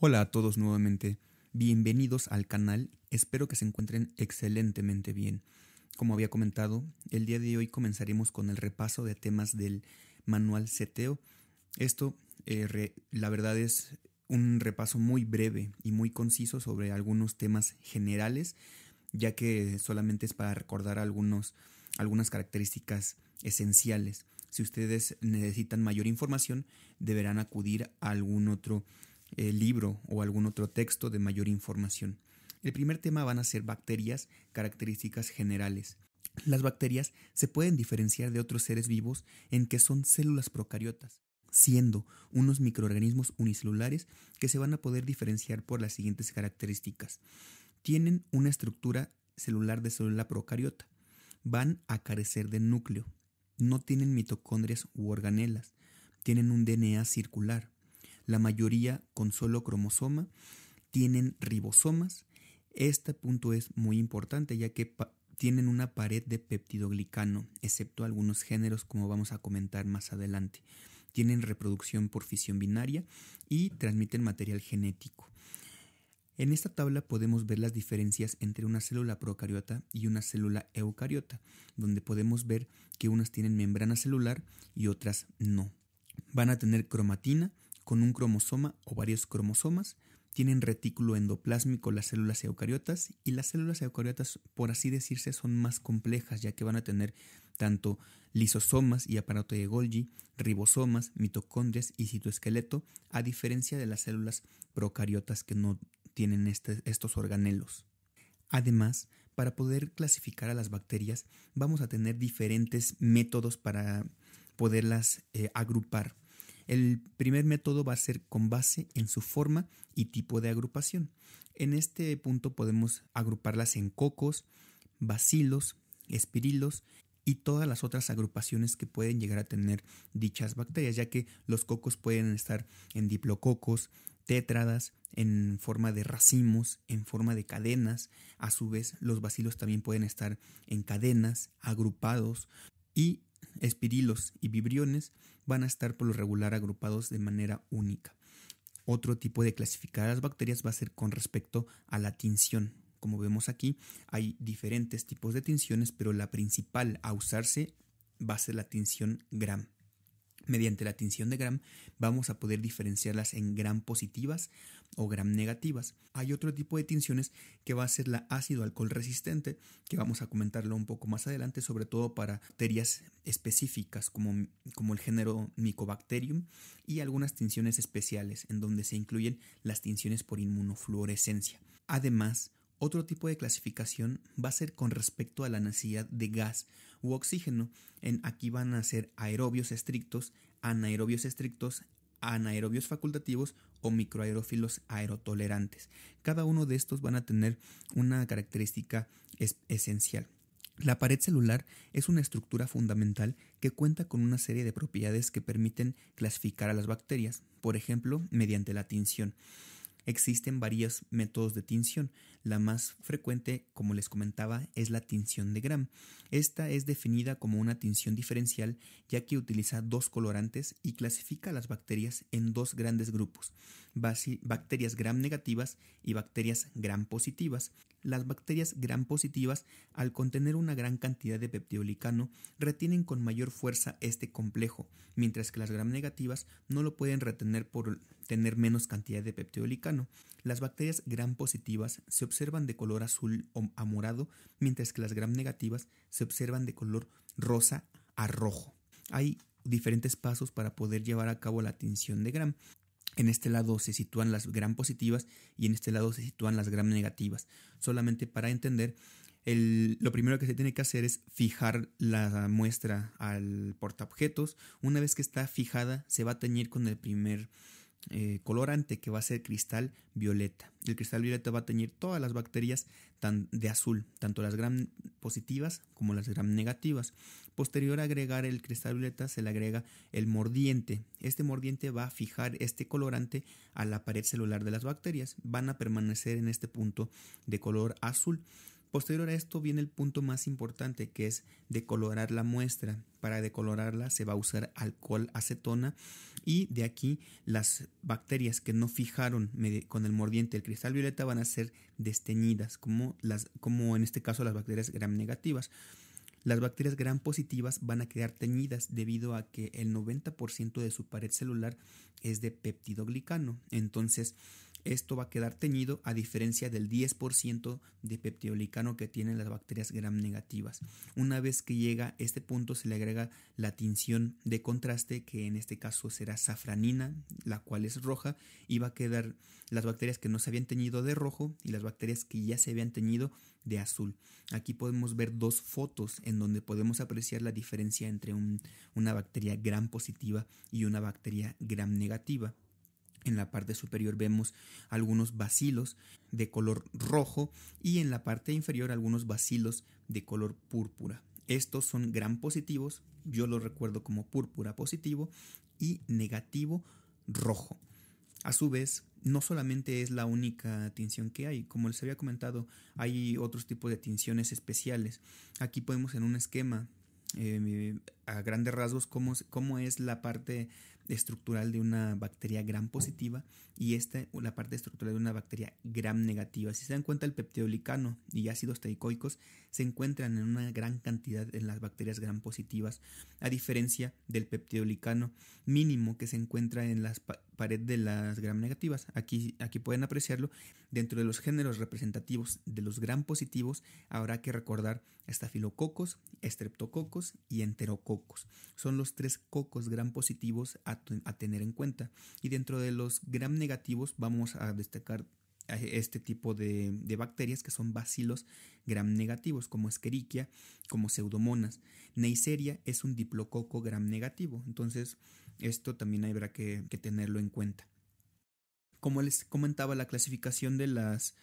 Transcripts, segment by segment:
Hola a todos nuevamente, bienvenidos al canal, espero que se encuentren excelentemente bien. Como había comentado, el día de hoy comenzaremos con el repaso de temas del manual CTO. Esto, eh, la verdad, es un repaso muy breve y muy conciso sobre algunos temas generales, ya que solamente es para recordar algunos, algunas características esenciales. Si ustedes necesitan mayor información, deberán acudir a algún otro el eh, libro o algún otro texto de mayor información. El primer tema van a ser bacterias, características generales. Las bacterias se pueden diferenciar de otros seres vivos en que son células procariotas, siendo unos microorganismos unicelulares que se van a poder diferenciar por las siguientes características. Tienen una estructura celular de célula procariota, van a carecer de núcleo, no tienen mitocondrias u organelas, tienen un DNA circular, la mayoría con solo cromosoma, tienen ribosomas. Este punto es muy importante ya que tienen una pared de peptidoglicano, excepto algunos géneros como vamos a comentar más adelante. Tienen reproducción por fisión binaria y transmiten material genético. En esta tabla podemos ver las diferencias entre una célula procariota y una célula eucariota, donde podemos ver que unas tienen membrana celular y otras no. Van a tener cromatina, con un cromosoma o varios cromosomas, tienen retículo endoplásmico las células eucariotas y las células eucariotas, por así decirse, son más complejas ya que van a tener tanto lisosomas y aparato de Golgi, ribosomas, mitocondrias y citoesqueleto, a diferencia de las células procariotas que no tienen este, estos organelos. Además, para poder clasificar a las bacterias, vamos a tener diferentes métodos para poderlas eh, agrupar el primer método va a ser con base en su forma y tipo de agrupación. En este punto podemos agruparlas en cocos, bacilos, espirilos y todas las otras agrupaciones que pueden llegar a tener dichas bacterias, ya que los cocos pueden estar en diplococos, tétradas, en forma de racimos, en forma de cadenas. A su vez, los bacilos también pueden estar en cadenas, agrupados y espirilos y vibriones van a estar por lo regular agrupados de manera única. Otro tipo de clasificar las bacterias va a ser con respecto a la tinción. Como vemos aquí, hay diferentes tipos de tinciones, pero la principal a usarse va a ser la tinción Gram. Mediante la tinción de gram vamos a poder diferenciarlas en gram positivas o gram negativas. Hay otro tipo de tinciones que va a ser la ácido alcohol resistente, que vamos a comentarlo un poco más adelante, sobre todo para bacterias específicas como, como el género Mycobacterium y algunas tinciones especiales en donde se incluyen las tinciones por inmunofluorescencia. Además, otro tipo de clasificación va a ser con respecto a la necesidad de gas u oxígeno. En aquí van a ser aerobios estrictos, anaerobios estrictos, anaerobios facultativos o microaerófilos aerotolerantes. Cada uno de estos van a tener una característica esencial. La pared celular es una estructura fundamental que cuenta con una serie de propiedades que permiten clasificar a las bacterias, por ejemplo, mediante la tinción. Existen varios métodos de tinción. La más frecuente, como les comentaba, es la tinción de Gram. Esta es definida como una tinción diferencial ya que utiliza dos colorantes y clasifica a las bacterias en dos grandes grupos, bacterias Gram negativas y bacterias Gram positivas. Las bacterias Gram positivas, al contener una gran cantidad de peptiolicano, retienen con mayor fuerza este complejo, mientras que las Gram negativas no lo pueden retener por tener menos cantidad de peptiolicano. Las bacterias Gram positivas se observan observan de color azul a morado, mientras que las gram negativas se observan de color rosa a rojo. Hay diferentes pasos para poder llevar a cabo la tinción de gram. En este lado se sitúan las gram positivas y en este lado se sitúan las gram negativas. Solamente para entender, lo primero que se tiene que hacer es fijar la muestra al portaobjetos. Una vez que está fijada, se va a teñir con el primer eh, colorante que va a ser cristal violeta. El cristal violeta va a teñir todas las bacterias tan de azul, tanto las gram positivas como las gram negativas. Posterior a agregar el cristal violeta se le agrega el mordiente. Este mordiente va a fijar este colorante a la pared celular de las bacterias. Van a permanecer en este punto de color azul. Posterior a esto viene el punto más importante que es decolorar la muestra. Para decolorarla se va a usar alcohol acetona y de aquí las bacterias que no fijaron con el mordiente el cristal violeta van a ser desteñidas, como, las, como en este caso las bacterias gram negativas. Las bacterias gram positivas van a quedar teñidas debido a que el 90% de su pared celular es de peptidoglicano. Entonces, esto va a quedar teñido a diferencia del 10% de peptiolicano que tienen las bacterias gram negativas. Una vez que llega este punto se le agrega la tinción de contraste que en este caso será safranina, la cual es roja y va a quedar las bacterias que no se habían teñido de rojo y las bacterias que ya se habían teñido de azul. Aquí podemos ver dos fotos en donde podemos apreciar la diferencia entre una bacteria gram positiva y una bacteria gram negativa. En la parte superior vemos algunos bacilos de color rojo y en la parte inferior algunos bacilos de color púrpura. Estos son gran positivos, yo los recuerdo como púrpura positivo y negativo rojo. A su vez, no solamente es la única tinción que hay, como les había comentado, hay otros tipos de tinciones especiales. Aquí podemos en un esquema eh, a grandes rasgos cómo, cómo, es la parte estructural de una bacteria gram positiva y esta, la parte estructural de una bacteria gram negativa. Si se dan cuenta, el peptidolicano y ácidos teicoicos se encuentran en una gran cantidad en las bacterias gram positivas, a diferencia del peptidolicano mínimo que se encuentra en la pared de las gram negativas. Aquí, aquí pueden apreciarlo. Dentro de los géneros representativos de los gram positivos, habrá que recordar estafilococos, estreptococos y enterococos. Son los tres cocos gram positivos a, tener en cuenta. Y dentro de los gram negativos vamos a destacar eh, este tipo de, bacterias que son bacilos gram negativos, como Escherichia, como Pseudomonas. Neisseria es un diplococo gram negativo, entonces esto también habrá que tenerlo en cuenta. Como les comentaba, la clasificación de las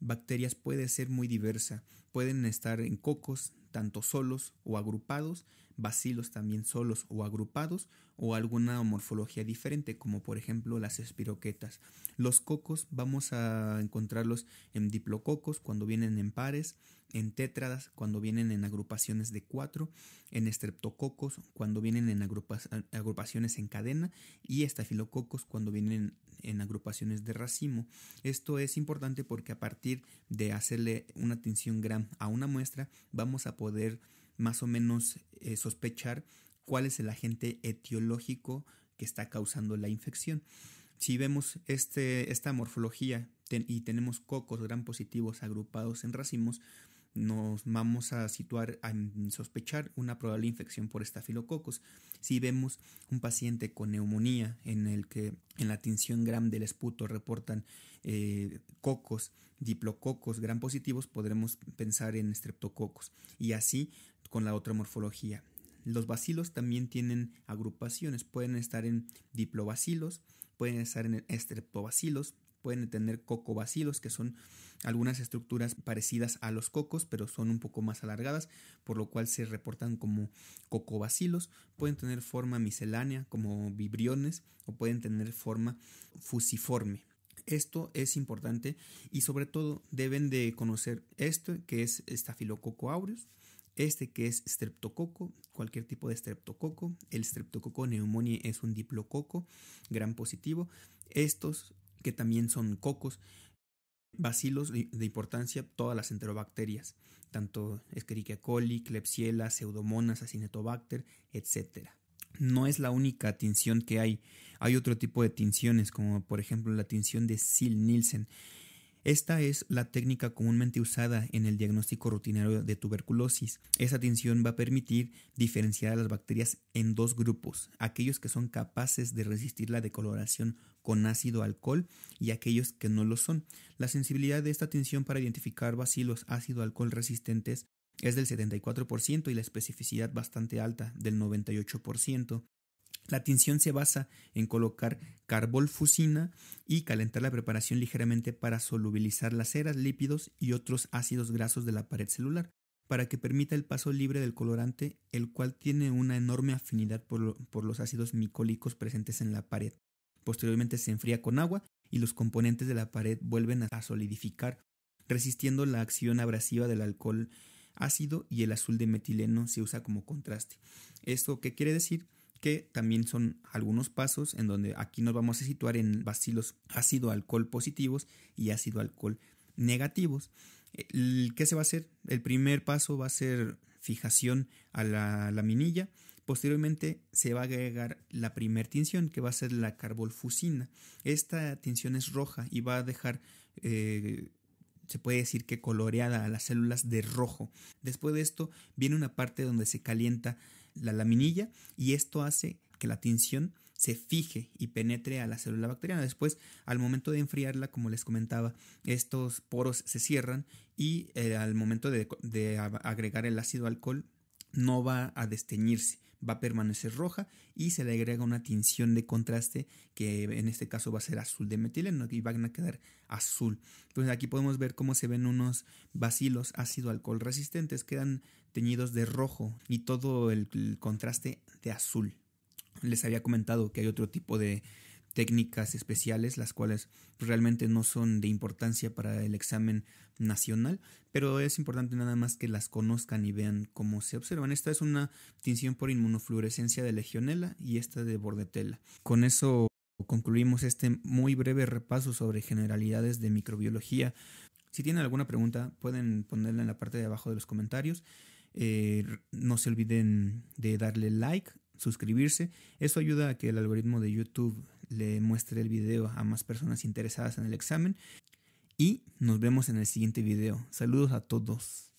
bacterias puede ser muy diversa. Pueden estar en cocos, tanto solos o agrupados, bacilos también solos o agrupados o alguna morfología diferente como por ejemplo las espiroquetas. Los cocos vamos a encontrarlos en diplococos cuando vienen en pares, en tétradas cuando vienen en agrupaciones de cuatro, en estreptococos cuando vienen en agrupaciones en cadena y estafilococos cuando vienen en agrupaciones de racimo. Esto es importante porque a partir de hacerle una atención gram a una muestra vamos a poder más o menos eh, sospechar cuál es el agente etiológico que está causando la infección. Si vemos este, esta morfología y tenemos cocos gran positivos agrupados en racimos, nos vamos a situar a sospechar una probable infección por estafilococos. Si vemos un paciente con neumonía en el que en la tinción gram del esputo reportan eh, cocos, diplococos gram positivos, podremos pensar en estreptococos y así con la otra morfología. Los bacilos también tienen agrupaciones, pueden estar en diplobacilos, pueden estar en estreptobacilos, pueden tener cocobacilos, que son algunas estructuras parecidas a los cocos, pero son un poco más alargadas, por lo cual se reportan como cocobacilos. Pueden tener forma miscelánea, como vibriones, o pueden tener forma fusiforme. Esto es importante y sobre todo deben de conocer esto que es estafilococo aureus, este que es streptococo, cualquier tipo de streptococo, el streptococo pneumoniae es un diplococo, gran positivo. Estos que también son cocos, bacilos de importancia, todas las enterobacterias, tanto Escherichia coli, Klebsiella, Pseudomonas, Acinetobacter, etc. No es la única tinción que hay, hay otro tipo de tinciones, como por ejemplo la tinción de sil nielsen esta es la técnica comúnmente usada en el diagnóstico rutinario de tuberculosis. Esa tensión va a permitir diferenciar a las bacterias en dos grupos, aquellos que son capaces de resistir la decoloración con ácido alcohol y aquellos que no lo son. La sensibilidad de esta tensión para identificar bacilos ácido alcohol resistentes es del 74% y la especificidad bastante alta, del 98%. La tinción se basa en colocar carbolfusina y calentar la preparación ligeramente para solubilizar las ceras, lípidos y otros ácidos grasos de la pared celular, para que permita el paso libre del colorante, el cual tiene una enorme afinidad por los ácidos micólicos presentes en la pared. Posteriormente se enfría con agua y los componentes de la pared vuelven a solidificar, resistiendo la acción abrasiva del alcohol ácido y el azul de metileno se usa como contraste. ¿Esto qué quiere decir? que también son algunos pasos en donde aquí nos vamos a situar en bacilos ácido alcohol positivos y ácido alcohol negativos. ¿Qué se va a hacer? El primer paso va a ser fijación a la laminilla. Posteriormente se va a agregar la primer tinción que va a ser la carbolfusina. Esta tinción es roja y va a dejar, eh, se puede decir que coloreada a las células de rojo. Después de esto viene una parte donde se calienta la laminilla y esto hace que la tinción se fije y penetre a la célula bacteriana. Después, al momento de enfriarla, como les comentaba, estos poros se cierran y eh, al momento de, agregar el ácido alcohol no va a desteñirse, va a permanecer roja y se le agrega una tinción de contraste que en este caso va a ser azul de metileno y van a quedar azul. Entonces aquí podemos ver cómo se ven unos bacilos ácido alcohol resistentes, quedan teñidos de rojo y todo el, contraste de azul. Les había comentado que hay otro tipo de técnicas especiales, las cuales realmente no son de importancia para el examen nacional, pero es importante nada más que las conozcan y vean cómo se observan. Esta es una tinción por inmunofluorescencia de Legionella y esta de bordetela. Con eso concluimos este muy breve repaso sobre generalidades de microbiología. Si tienen alguna pregunta, pueden ponerla en la parte de abajo de los comentarios. Eh, no se olviden de darle like, suscribirse. Eso ayuda a que el algoritmo de YouTube le muestre el video a más personas interesadas en el examen. Y nos vemos en el siguiente video. Saludos a todos.